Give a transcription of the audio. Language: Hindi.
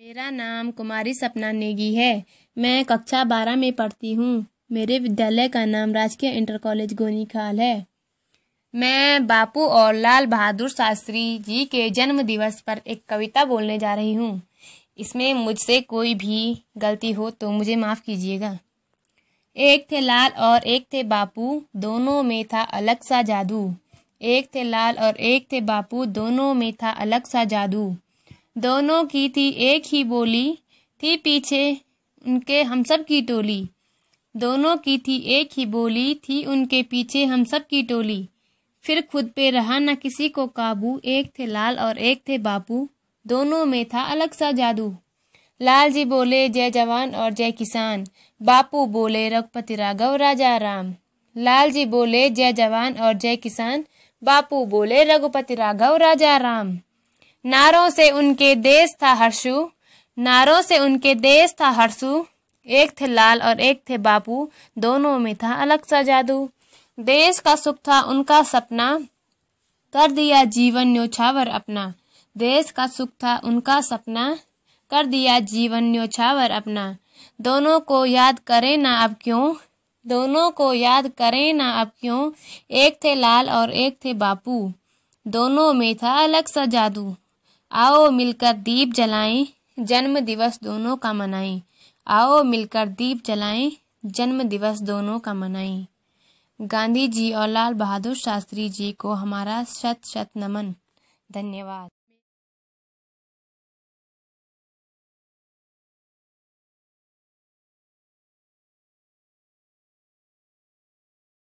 मेरा नाम कुमारी सपना नेगी है मैं कक्षा बारह में पढ़ती हूँ मेरे विद्यालय का नाम राजकीय इंटर कॉलेज गोनीखाल है मैं बापू और लाल बहादुर शास्त्री जी के जन्म दिवस पर एक कविता बोलने जा रही हूँ इसमें मुझसे कोई भी गलती हो तो मुझे माफ़ कीजिएगा एक थे लाल और एक थे बापू दोनों में था अलग सा जादू एक थे लाल और एक थे बापू दोनों में था अलग सा जादू दोनों की थी एक ही बोली थी पीछे उनके हम सब की टोली दोनों की थी एक ही बोली थी उनके पीछे हम सब की टोली फिर खुद पे रहा न किसी को काबू एक थे लाल और एक थे बापू दोनों में था अलग सा जादू लाल जी बोले जय जवान और जय किसान बापू बोले रघुपति राघव राजा राम लाल जी बोले जय जवान और जय किसान बापू बोले रघुपति राघव राजा राम नारों से उनके देश था हर्षु नारों से उनके देश था हर्षु एक थे लाल और एक थे बापू दोनों में था अलग सा जादू देश का सुख था उनका सपना कर दिया जीवन न्योछावर अपना देश का सुख था उनका सपना कर दिया जीवन न्योछावर अपना दोनों को याद करें ना अब क्यों दोनों को याद करें ना अब क्यों एक थे लाल और एक थे बापू दोनों में था अलग सा जादू आओ मिलकर दीप जलाएं जन्म दिवस दोनों का मनाएं आओ मिलकर दीप जलाएं जन्म दिवस दोनों का मनाएं गांधी जी और लाल बहादुर शास्त्री जी को हमारा शत शत नमन धन्यवाद